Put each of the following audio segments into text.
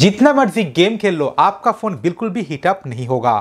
जितना मर्जी गेम खेल लो आपका फोन बिल्कुल भी हीटअप नहीं होगा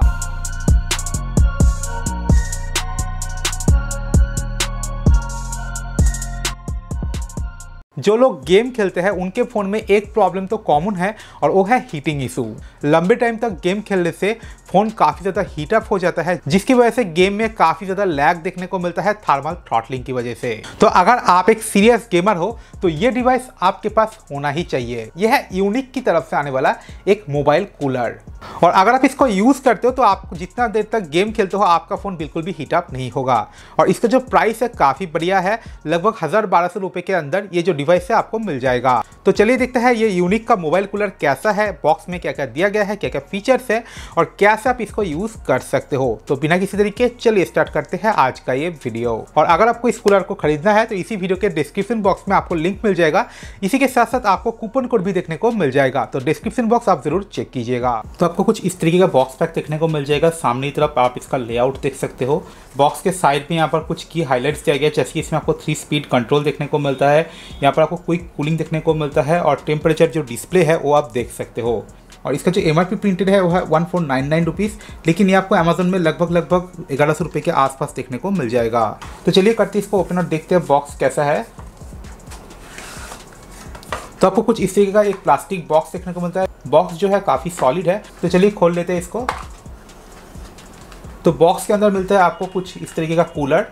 जो लोग गेम खेलते हैं उनके फ़ोन में एक प्रॉब्लम तो कॉमन है और वो है हीटिंग इशू लंबे टाइम तक गेम खेलने से फ़ोन काफ़ी ज़्यादा हीट अप हो जाता है जिसकी वजह से गेम में काफ़ी ज़्यादा लैग देखने को मिलता है थर्मल थ्रॉटलिंग की वजह से तो अगर आप एक सीरियस गेमर हो तो ये डिवाइस आपके पास होना ही चाहिए यह है यूनिक की तरफ से आने वाला एक मोबाइल कूलर और अगर आप इसको यूज़ करते हो तो आप जितना देर तक गेम खेलते हो आपका फ़ोन बिल्कुल भी हीटअप नहीं होगा और इसका जो प्राइस है काफ़ी बढ़िया है लगभग हज़ार बारह सौ रुपए के अंदर ये जो डिवाइस डिवाइस से आपको मिल जाएगा तो चलिए देखते हैं ये यूनिक का मोबाइल कूलर कैसा है बॉक्स में क्या क्या दिया गया है क्या क्या फीचर्स है और कैसे आप इसको यूज़ कर सकते हो तो बिना किसी तरीके चलिए स्टार्ट करते हैं आज का ये वीडियो और अगर आपको इस कूलर को खरीदना है तो इसी वीडियो के डिस्क्रिप्शन बॉक्स में आपको लिंक मिल जाएगा इसी के साथ साथ आपको कूपन कोड भी देखने को मिल जाएगा तो डिस्क्रिप्शन बॉक्स आप जरूर चेक कीजिएगा तो आपको कुछ इस तरीके का बॉक्स पैक देखने को मिल जाएगा सामने की तरफ आप इसका लेआउट देख सकते हो बॉक्स के साइड में यहाँ पर कुछ की हाईलाइट्स दिया गया जैसे कि इसमें आपको थ्री स्पीड कंट्रोल देखने को मिलता है यहाँ यहाँ पर आपको क्विक कूलिंग देखने को मिलता है और टेम्परेचर जो डिस्प्ले है वो आप देख सकते हो और इसका जो एम प्रिंटेड है वो है one four nine nine rupees लेकिन ये आपको अमेजोन में लगभग लगभग ग्यारह सौ रुपये के आसपास देखने को मिल जाएगा तो चलिए करते हैं इसको ओपन और देखते हैं बॉक्स कैसा है तो आपको कुछ इस तरीके का एक प्लास्टिक बॉक्स देखने को मिलता है बॉक्स जो है काफ़ी सॉलिड है तो चलिए खोल लेते हैं इसको तो बॉक्स के अंदर मिलता है आपको कुछ इस तरीके का कूलर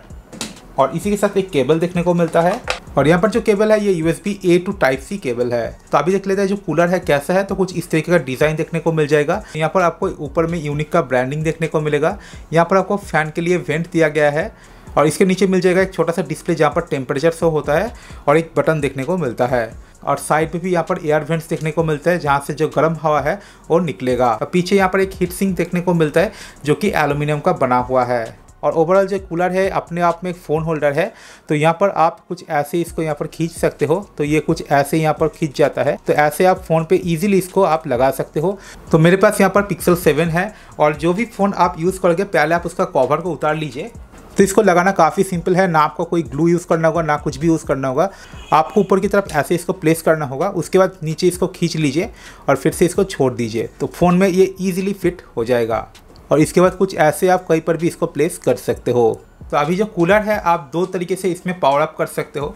और इसी के साथ एक केबल देखने को मिलता है और यहाँ पर जो केबल है ये USB A to type C cable है तो अभी देख लेते हैं जो कूलर है कैसा है तो कुछ इस तरीके का डिजाइन देखने को मिल जाएगा यहाँ पर आपको ऊपर में यूनिक का ब्रांडिंग देखने को मिलेगा यहाँ पर आपको फैन के लिए वेंट दिया गया है और इसके नीचे मिल जाएगा एक छोटा सा डिस्प्ले जहाँ पर टेम्परेचर शो होता है और एक बटन देखने को मिलता है और साइड पे भी यहाँ पर एयर वेंट्स देखने को मिलता है जहाँ से जो गर्म हवा है वो निकलेगा और पीछे यहाँ पर एक हीट सिंक देखने को मिलता है जो कि एलुमिनियम का बना हुआ है और ओवरऑल जो कूलर है अपने आप में एक फ़ोन होल्डर है तो यहाँ पर आप कुछ ऐसे इसको यहाँ पर खींच सकते हो तो ये कुछ ऐसे यहाँ पर खींच जाता है तो ऐसे आप फ़ोन पे इजीली इसको आप लगा सकते हो तो मेरे पास यहाँ पर पिक्सल सेवन है और जो भी फ़ोन आप यूज़ करोगे पहले आप उसका कवर को उतार लीजिए तो इसको लगाना काफ़ी सिंपल है ना आपको कोई ग्लू यूज़ करना होगा ना कुछ भी यूज़ करना होगा आपको ऊपर की तरफ ऐसे इसको प्लेस करना होगा उसके बाद नीचे इसको खींच लीजिए और फिर से इसको छोड़ दीजिए तो फ़ोन में ये ईजिली फिट हो जाएगा और इसके बाद कुछ ऐसे आप कहीं पर भी इसको प्लेस कर सकते हो तो अभी जो कूलर है आप दो तरीके से इसमें पावर अप कर सकते हो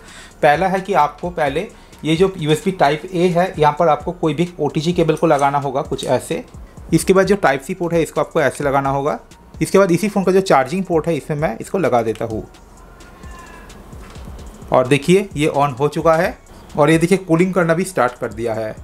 पहला है कि आपको पहले ये जो यू टाइप ए है यहाँ पर आपको कोई भी ओ केबल को लगाना होगा कुछ ऐसे इसके बाद जो टाइप सी पोर्ट है इसको आपको ऐसे लगाना होगा इसके बाद इसी फ़ोन का जो चार्जिंग पोर्ट है इसमें मैं इसको लगा देता हूँ और देखिए ये ऑन हो चुका है और ये देखिए कूलिंग करना भी स्टार्ट कर दिया है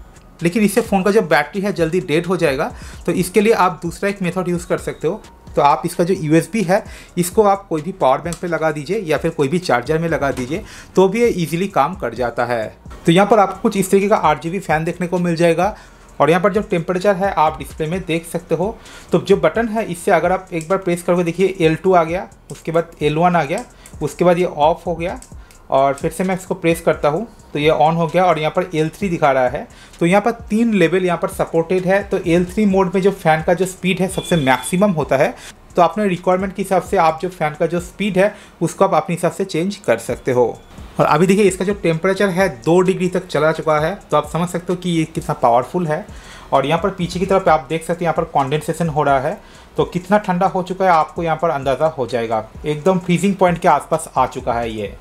लेकिन इससे फ़ोन का जो बैटरी है जल्दी डेड हो जाएगा तो इसके लिए आप दूसरा एक मेथड यूज़ कर सकते हो तो आप इसका जो यू है इसको आप कोई भी पावर बैंक पे लगा दीजिए या फिर कोई भी चार्जर में लगा दीजिए तो भी ये ईजिली काम कर जाता है तो यहाँ पर आपको कुछ इस तरीके का आठ फ़ैन देखने को मिल जाएगा और यहाँ पर जो टेम्परेचर है आप डिस्प्ले में देख सकते हो तो जो बटन है इससे अगर आप एक बार प्रेस करोगे देखिए एल आ गया उसके बाद एल आ गया उसके बाद ये ऑफ हो गया और फिर से मैं इसको प्रेस करता हूँ तो ये ऑन हो गया और यहाँ पर एल थ्री दिखा रहा है तो यहाँ पर तीन लेवल यहाँ पर सपोर्टेड है तो एल थ्री मोड में जो फैन का जो स्पीड है सबसे मैक्सिमम होता है तो अपने रिक्वायरमेंट के हिसाब से आप जो फैन का जो स्पीड है उसको आप अपने हिसाब से चेंज कर सकते हो और अभी देखिए इसका जो टेम्परेचर है दो डिग्री तक चला चुका है तो आप समझ सकते हो कि ये कितना पावरफुल है और यहाँ पर पीछे की तरफ आप देख सकते हैं यहाँ पर कॉन्डेंसेशन हो रहा है तो कितना ठंडा हो चुका है आपको यहाँ पर अंदाज़ा हो जाएगा एकदम फ्रीजिंग पॉइंट के आसपास आ चुका है ये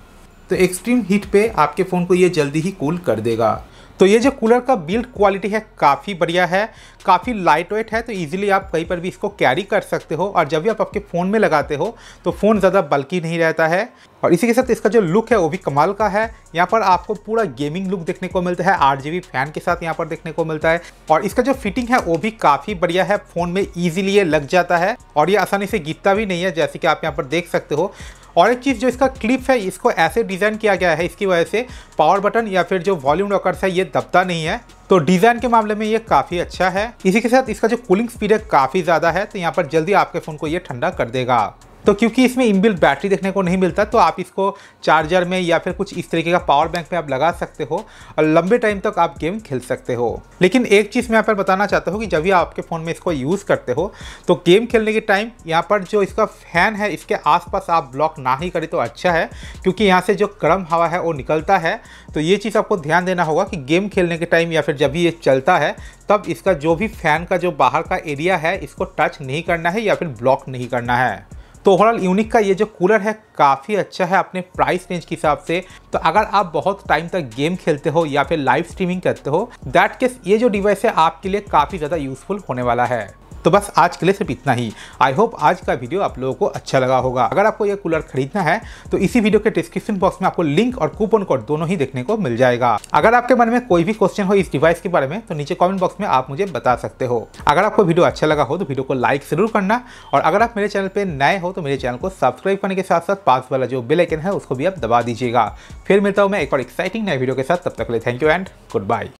तो एक्सट्रीम हीट पे आपके फ़ोन को ये जल्दी ही कूल कर देगा तो ये जो कूलर का बिल्ड क्वालिटी है काफ़ी बढ़िया है काफ़ी लाइट वेट है तो इजीली आप कहीं पर भी इसको कैरी कर सकते हो और जब भी आप आपके फ़ोन में लगाते हो तो फ़ोन ज़्यादा बल्कि नहीं रहता है और इसी के साथ इसका जो लुक है वो भी कमाल का है यहाँ पर आपको पूरा गेमिंग लुक देखने को मिलता है आठ फैन के साथ यहाँ पर देखने को मिलता है और इसका जो फिटिंग है वो भी काफ़ी बढ़िया है फ़ोन में ईजिली ये लग जाता है और ये आसानी से गिरता भी नहीं है जैसे कि आप यहाँ पर देख सकते हो और एक चीज़ जो इसका क्लिप है इसको ऐसे डिज़ाइन किया गया है इसकी वजह से पावर बटन या फिर जो वॉल्यूम रॉकर्स है ये दबता नहीं है तो डिज़ाइन के मामले में ये काफ़ी अच्छा है इसी के साथ इसका जो कूलिंग स्पीड है काफ़ी ज़्यादा है तो यहाँ पर जल्दी आपके फ़ोन को ये ठंडा कर देगा तो क्योंकि इसमें इनबिल्ट बैटरी देखने को नहीं मिलता तो आप इसको चार्जर में या फिर कुछ इस तरीके का पावर बैंक में आप लगा सकते हो और लंबे टाइम तक आप गेम खेल सकते हो लेकिन एक चीज़ मैं यहाँ पर बताना चाहता हूँ कि जब भी आपके फ़ोन में इसको यूज़ करते हो तो गेम खेलने के टाइम यहाँ पर जो इसका फैन है इसके आसपास आप ब्लॉक ना ही करें तो अच्छा है क्योंकि यहाँ से जो गर्म हवा है वो निकलता है तो ये चीज़ आपको ध्यान देना होगा कि गेम खेलने के टाइम या फिर जब भी ये चलता है तब इसका जो भी फैन का जो बाहर का एरिया है इसको टच नहीं करना है या फिर ब्लॉक नहीं करना है तो ओवरऑल यूनिक का ये जो कूलर है काफ़ी अच्छा है अपने प्राइस रेंज के हिसाब से तो अगर आप बहुत टाइम तक गेम खेलते हो या फिर लाइव स्ट्रीमिंग करते हो दैट केस ये जो डिवाइस है आपके लिए काफ़ी ज़्यादा यूजफुल होने वाला है तो बस आज के लिए सिर्फ इतना ही आई होप आज का वीडियो आप लोगों को अच्छा लगा होगा अगर आपको यह कूलर खरीदना है तो इसी वीडियो के डिस्क्रिप्शन बॉक्स में आपको लिंक और कूपन कोड दोनों ही देखने को मिल जाएगा अगर आपके मन में कोई भी क्वेश्चन हो इस डिवाइस के बारे में तो नीचे कॉमेंट बॉक्स में आप मुझे बता सकते हो अगर आपको वीडियो अच्छा लगा हो तो वीडियो को लाइक जरूर करना और अगर आप मेरे चैनल पर नए हो तो मेरे चैनल को सब्सक्राइब करने के साथ साथ पास वाला जो बेलाइकन है उसको भी आप दबा दीजिएगा फिर मिलता हूँ मैं एक और एक्साइटिंग नए वीडियो के साथ तब तक ले thank you and good bye